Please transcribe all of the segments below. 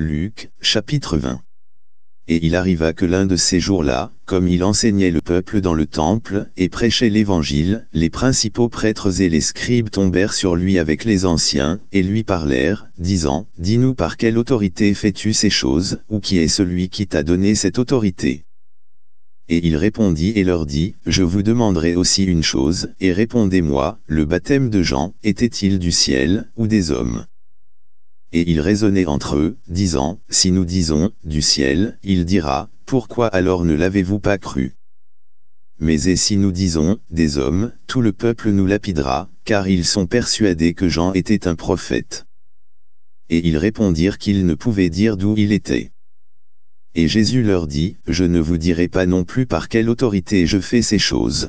Luc, chapitre 20. Et il arriva que l'un de ces jours-là, comme il enseignait le peuple dans le temple et prêchait l'évangile, les principaux prêtres et les scribes tombèrent sur lui avec les anciens, et lui parlèrent, disant, « Dis-nous par quelle autorité fais-tu ces choses, ou qui est celui qui t'a donné cette autorité ?» Et il répondit et leur dit, Je vous demanderai aussi une chose, et répondez-moi, le baptême de Jean, était-il du ciel, ou des hommes et ils raisonnaient entre eux, disant, Si nous disons, du ciel, il dira, Pourquoi alors ne l'avez-vous pas cru Mais et si nous disons, des hommes, tout le peuple nous lapidera, car ils sont persuadés que Jean était un prophète. Et ils répondirent qu'ils ne pouvaient dire d'où il était. Et Jésus leur dit, Je ne vous dirai pas non plus par quelle autorité je fais ces choses.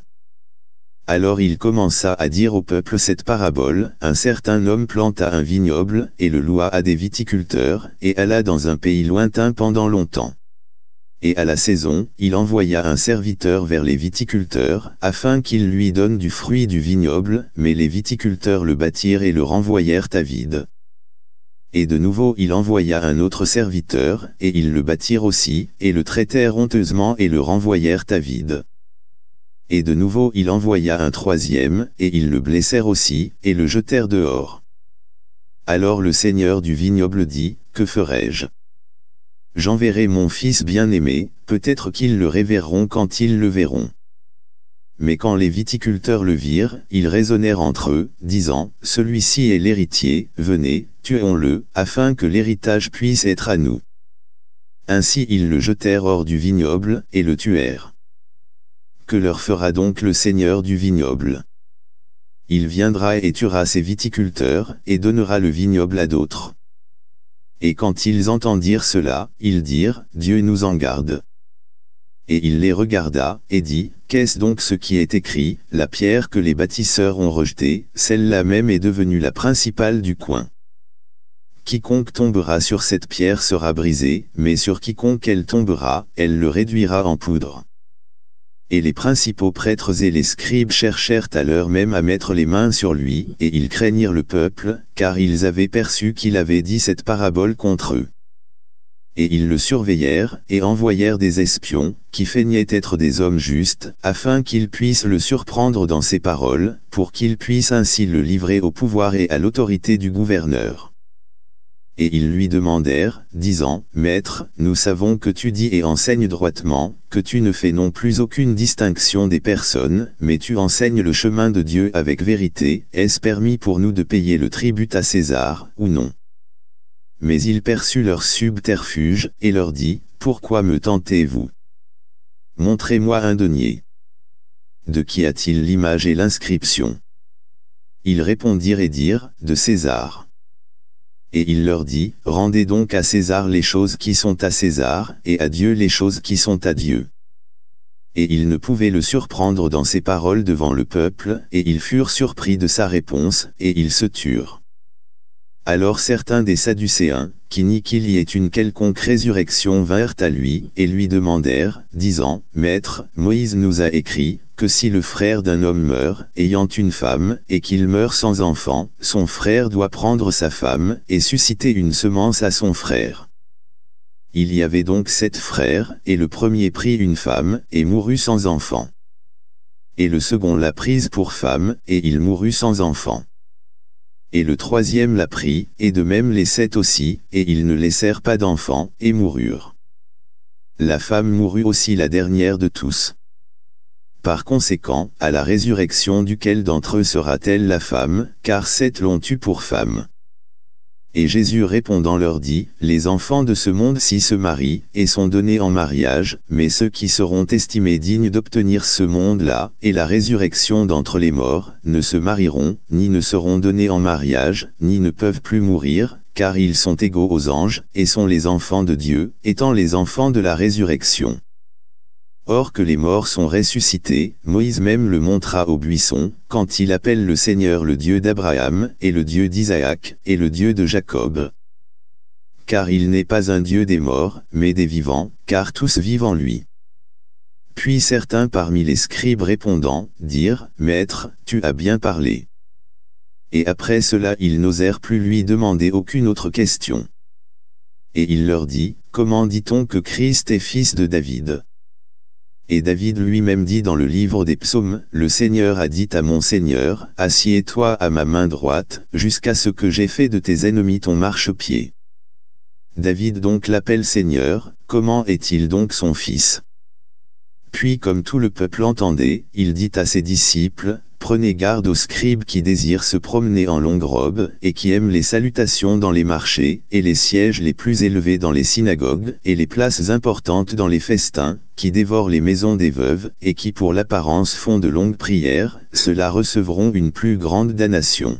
Alors il commença à dire au peuple cette parabole, un certain homme planta un vignoble, et le loua à des viticulteurs, et alla dans un pays lointain pendant longtemps. Et à la saison, il envoya un serviteur vers les viticulteurs, afin qu'ils lui donnent du fruit du vignoble, mais les viticulteurs le battirent et le renvoyèrent à vide. Et de nouveau il envoya un autre serviteur, et ils le battirent aussi, et le traitèrent honteusement et le renvoyèrent à vide et de nouveau il envoya un troisième, et ils le blessèrent aussi, et le jetèrent dehors. Alors le seigneur du vignoble dit, Que ferai-je J'enverrai mon fils bien-aimé, peut-être qu'ils le réverront quand ils le verront. Mais quand les viticulteurs le virent, ils raisonnèrent entre eux, disant, Celui-ci est l'héritier, venez, tuons-le, afin que l'héritage puisse être à nous. Ainsi ils le jetèrent hors du vignoble, et le tuèrent. Que leur fera donc le seigneur du vignoble Il viendra et tuera ses viticulteurs, et donnera le vignoble à d'autres. Et quand ils entendirent cela, ils dirent, Dieu nous en garde. Et il les regarda, et dit, Qu'est-ce donc ce qui est écrit, la pierre que les bâtisseurs ont rejetée, celle-là même est devenue la principale du coin. Quiconque tombera sur cette pierre sera brisé, mais sur quiconque elle tombera, elle le réduira en poudre. Et les principaux prêtres et les scribes cherchèrent à l'heure même à mettre les mains sur lui, et ils craignirent le peuple, car ils avaient perçu qu'il avait dit cette parabole contre eux. Et ils le surveillèrent, et envoyèrent des espions, qui feignaient être des hommes justes, afin qu'ils puissent le surprendre dans ses paroles, pour qu'ils puissent ainsi le livrer au pouvoir et à l'autorité du gouverneur et ils lui demandèrent, disant, Maître, nous savons que tu dis et enseignes droitement, que tu ne fais non plus aucune distinction des personnes, mais tu enseignes le chemin de Dieu avec vérité, est-ce permis pour nous de payer le tribut à César, ou non Mais il perçut leur subterfuge, et leur dit, Pourquoi me tentez-vous Montrez-moi un denier. De qui a-t-il l'image et l'inscription Ils répondirent et dirent, De César et il leur dit, Rendez donc à César les choses qui sont à César, et à Dieu les choses qui sont à Dieu. Et ils ne pouvaient le surprendre dans ses paroles devant le peuple, et ils furent surpris de sa réponse, et ils se turent. Alors certains des Sadducéens, qui nient qu'il y ait une quelconque résurrection vinrent à lui, et lui demandèrent, disant, Maître, Moïse nous a écrit, que si le frère d'un homme meurt, ayant une femme, et qu'il meurt sans enfant, son frère doit prendre sa femme, et susciter une semence à son frère. Il y avait donc sept frères, et le premier prit une femme, et mourut sans enfant. Et le second la prise pour femme, et il mourut sans enfant. Et le troisième la prit, et de même les sept aussi, et ils ne laissèrent pas d'enfant, et moururent. La femme mourut aussi la dernière de tous par conséquent, à la résurrection duquel d'entre eux sera-t-elle la femme, car sept l'ont eue pour femme. Et Jésus répondant leur dit, Les enfants de ce monde s'y se marient, et sont donnés en mariage, mais ceux qui seront estimés dignes d'obtenir ce monde-là, et la résurrection d'entre les morts, ne se marieront, ni ne seront donnés en mariage, ni ne peuvent plus mourir, car ils sont égaux aux anges, et sont les enfants de Dieu, étant les enfants de la résurrection. Or que les morts sont ressuscités, Moïse même le montra au buisson, quand il appelle le Seigneur le Dieu d'Abraham, et le Dieu d'Isaac, et le Dieu de Jacob. Car il n'est pas un Dieu des morts, mais des vivants, car tous vivent en lui. Puis certains parmi les scribes répondant, dirent, Maître, tu as bien parlé. Et après cela ils n'osèrent plus lui demander aucune autre question. Et il leur dit, Comment dit-on que Christ est fils de David et David lui-même dit dans le livre des psaumes, « Le Seigneur a dit à mon Seigneur, assieds-toi à ma main droite, jusqu'à ce que j'ai fait de tes ennemis ton marchepied. » David donc l'appelle Seigneur, comment est-il donc son fils Puis comme tout le peuple entendait, il dit à ses disciples, Prenez garde aux scribes qui désirent se promener en longue robe, et qui aiment les salutations dans les marchés, et les sièges les plus élevés dans les synagogues, et les places importantes dans les festins, qui dévorent les maisons des veuves, et qui pour l'apparence font de longues prières, Cela recevront une plus grande damnation.